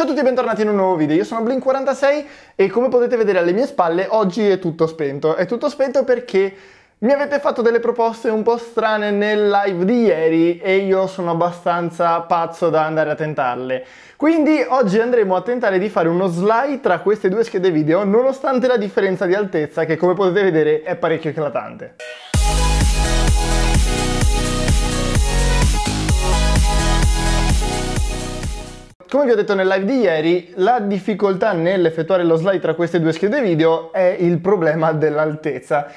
Ciao a tutti e bentornati in un nuovo video, io sono Blink46 e come potete vedere alle mie spalle oggi è tutto spento. È tutto spento perché mi avete fatto delle proposte un po' strane nel live di ieri e io sono abbastanza pazzo da andare a tentarle. Quindi oggi andremo a tentare di fare uno slide tra queste due schede video nonostante la differenza di altezza che come potete vedere è parecchio eclatante. Come vi ho detto nel live di ieri, la difficoltà nell'effettuare lo slide tra queste due schede video è il problema dell'altezza.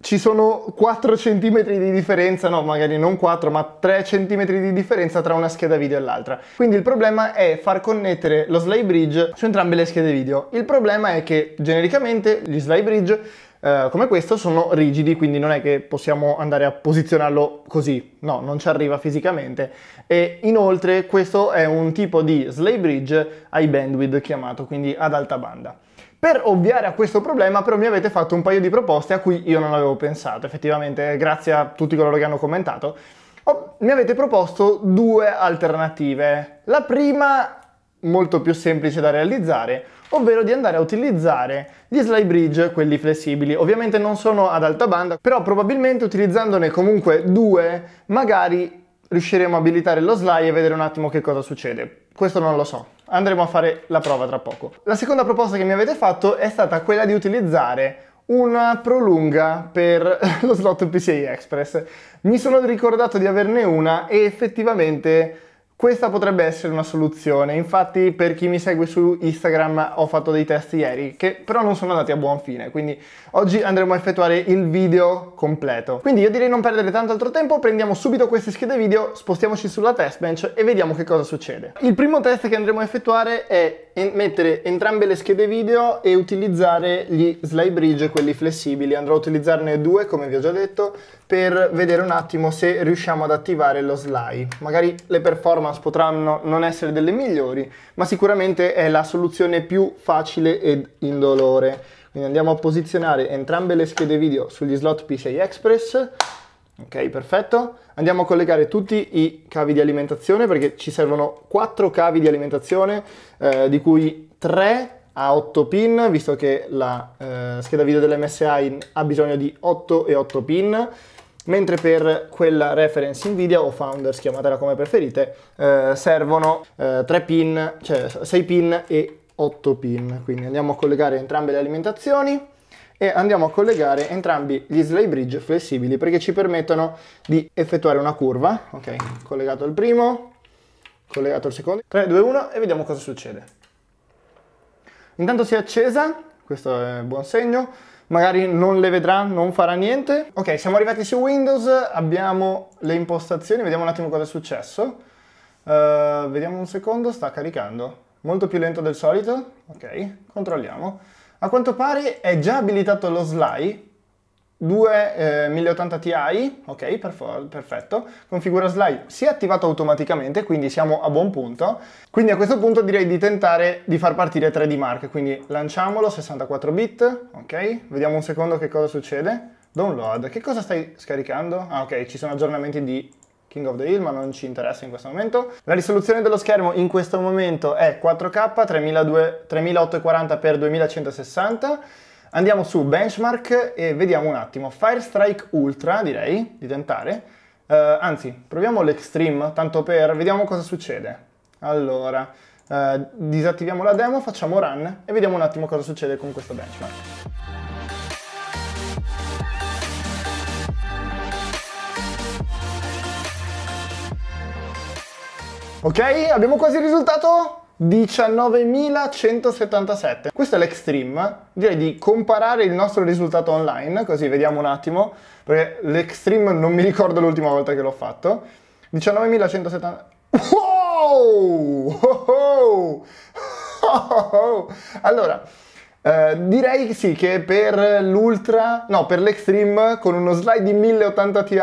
Ci sono 4 cm di differenza, no magari non 4, ma 3 cm di differenza tra una scheda video e l'altra. Quindi il problema è far connettere lo slide bridge su entrambe le schede video. Il problema è che genericamente gli slide bridge eh, come questo sono rigidi, quindi non è che possiamo andare a posizionarlo così, no, non ci arriva fisicamente. E inoltre questo è un tipo di sleigh bridge high bandwidth chiamato, quindi ad alta banda. Per ovviare a questo problema però mi avete fatto un paio di proposte a cui io non avevo pensato, effettivamente grazie a tutti coloro che hanno commentato. Oh, mi avete proposto due alternative. La prima molto più semplice da realizzare, ovvero di andare a utilizzare gli slide bridge, quelli flessibili. Ovviamente non sono ad alta banda, però probabilmente utilizzandone comunque due, magari riusciremo a abilitare lo slide e vedere un attimo che cosa succede. Questo non lo so, andremo a fare la prova tra poco. La seconda proposta che mi avete fatto è stata quella di utilizzare una prolunga per lo slot PCI Express. Mi sono ricordato di averne una e effettivamente questa potrebbe essere una soluzione, infatti per chi mi segue su Instagram ho fatto dei test ieri che però non sono andati a buon fine, quindi oggi andremo a effettuare il video completo. Quindi io direi non perdere tanto altro tempo, prendiamo subito queste schede video, spostiamoci sulla test bench e vediamo che cosa succede. Il primo test che andremo a effettuare è en- mettere entrambe le schede video e utilizzare gli slide bridge, quelli flessibili. Andrò a utilizzarne due, come vi ho già detto, per vedere un attimo se riusciamo ad attivare lo slide. Magari le performance potranno non essere delle migliori, ma sicuramente è la soluzione più facile ed indolore. Quindi andiamo a posizionare entrambe le schede video sugli slot PCI Express Ok, perfetto. Andiamo a collegare tutti i cavi di alimentazione perché ci servono quattro cavi di alimentazione, eh, di cui tre a 8 pin, visto che la eh, scheda video dell'MSI ha bisogno di 8 e 8 pin, mentre per quella reference Nvidia o Founders, chiamatela come preferite, eh, servono 3 eh, pin, cioè 6 pin e 8 pin. Quindi andiamo a collegare entrambe le alimentazioni e andiamo a collegare entrambi gli slay bridge flessibili perché ci permettono di effettuare una curva. Ok, collegato il primo, collegato il secondo. 3, 2, 1 e vediamo cosa succede. Intanto si è accesa, questo è buon segno. Magari non le vedrà, non farà niente. Ok, siamo arrivati su Windows, abbiamo le impostazioni, vediamo un attimo cosa è successo. Uh, vediamo un secondo, sta caricando. Molto più lento del solito. Ok, controlliamo. A quanto pare è già abilitato lo SLI, due eh, 1080 Ti, ok, perf perfetto, configura slide, si è attivato automaticamente, quindi siamo a buon punto. Quindi a questo punto direi di tentare di far partire 3D Mark, quindi lanciamolo 64 bit, ok, vediamo un secondo che cosa succede. Download, che cosa stai scaricando? Ah ok, ci sono aggiornamenti di King of the Hill, ma non ci interessa in questo momento. La risoluzione dello schermo in questo momento è 4K 3840x2160. Andiamo su benchmark e vediamo un attimo. Fire Strike Ultra, direi di tentare. Uh, anzi, proviamo l'extreme, tanto per... vediamo cosa succede. Allora, uh, disattiviamo la demo, facciamo run e vediamo un attimo cosa succede con questo benchmark. Ok, abbiamo quasi il risultato? 19.177. Questo è l'extreme. Direi di comparare il nostro risultato online, così vediamo un attimo, perché l'extreme non mi ricordo l'ultima volta che l'ho fatto. 19.170... Wow! Oh, oh, oh. Allora, eh, direi sì che per l'Ultra, no, per l'Extreme con uno slide di 1080 Ti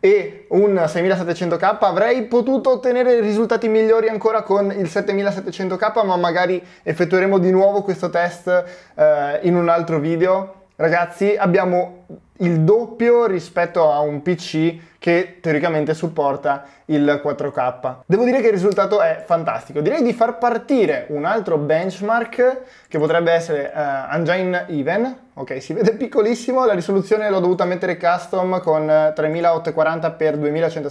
e un 6700K avrei potuto ottenere risultati migliori ancora con il 7700K, ma magari effettueremo di nuovo questo test uh, in un altro video. Ragazzi, abbiamo il doppio rispetto a un PC che teoricamente supporta il 4K. Devo dire che il risultato è fantastico. Direi di far partire un altro benchmark che potrebbe essere uh, Engine Even. Ok, si vede piccolissimo, la risoluzione l'ho dovuta mettere custom con 3840x2160 eh,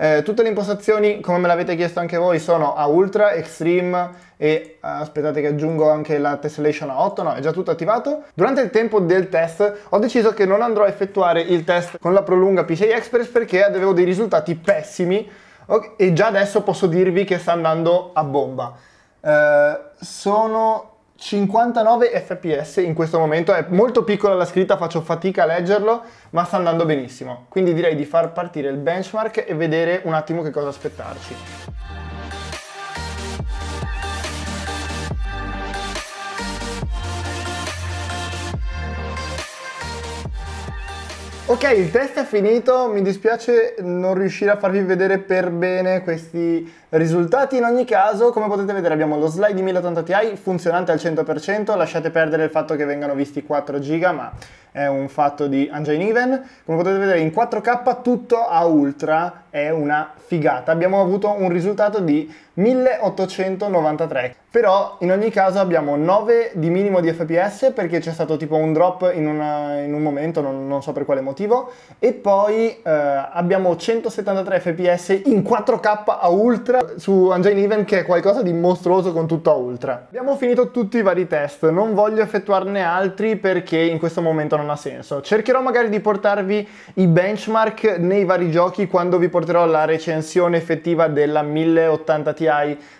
eh, tutte le impostazioni, come me l'avete chiesto anche voi, sono a Ultra, Extreme e eh, aspettate che aggiungo anche la tessellation a 8, no, è già tutto attivato. Durante il tempo del test ho deciso che non andrò a effettuare il test con la prolunga PCI Express perché avevo dei risultati pessimi okay, e già adesso posso dirvi che sta andando a bomba. Eh, sono 59 fps in questo momento, è molto piccola la scritta, faccio fatica a leggerlo, ma sta andando benissimo. Quindi direi di far partire il benchmark e vedere un attimo che cosa aspettarci. Ok, il test è finito, mi dispiace non riuscire a farvi vedere per bene questi risultati, in ogni caso come potete vedere abbiamo lo slide di 1080 Ti funzionante al 100%, lasciate perdere il fatto che vengano visti 4 giga ma è un fatto di Unchained Even. Come potete vedere in 4K tutto a ultra è una figata. Abbiamo avuto un risultato di 1893. Però in ogni caso abbiamo 9 di minimo di FPS perché c'è stato tipo un drop in, una, in un momento, non, non, so per quale motivo. E poi eh, abbiamo 173 FPS in 4K a ultra su Unchained Even che è qualcosa di mostruoso con tutto a ultra. Abbiamo finito tutti i vari test, non voglio effettuarne altri perché in questo momento non non ha senso. Cercherò magari di portarvi i benchmark nei vari giochi quando vi porterò la recensione effettiva della 1080 Ti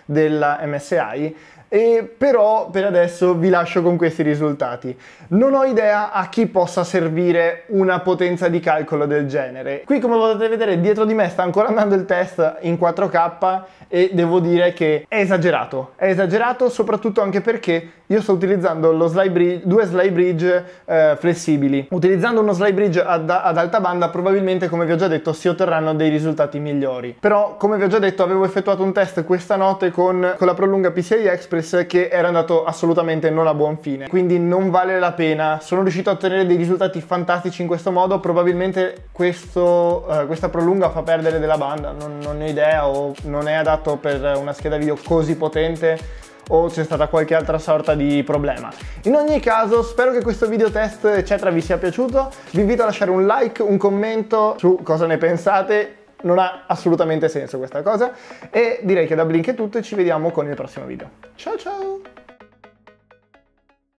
della MSI e però per adesso vi lascio con questi risultati. Non ho idea a chi possa servire una potenza di calcolo del genere. Qui come potete vedere dietro di me sta ancora andando il test in 4K e devo dire che è esagerato, è esagerato soprattutto anche perché io sto utilizzando slide bridge, due slide bridge eh, flessibili. Utilizzando uno slide bridge ad, ad alta banda probabilmente come vi ho già detto si otterranno dei risultati migliori. Però come vi ho già detto avevo effettuato un test questa notte con, con la prolunga PCI Express Cycles che era andato assolutamente non a buon fine, quindi non vale la pena. Sono riuscito a ottenere dei risultati fantastici in questo modo, probabilmente questo, eh, questa prolunga fa perdere della banda, non, non ne ho idea o non è adatto per una scheda video così potente o c'è stata qualche altra sorta di problema. In ogni caso spero che questo video test eccetera vi sia piaciuto, vi invito a lasciare un like, un commento su cosa ne pensate non ha assolutamente senso questa cosa e direi che da Blink è tutto e ci vediamo con il prossimo video. Ciao ciao!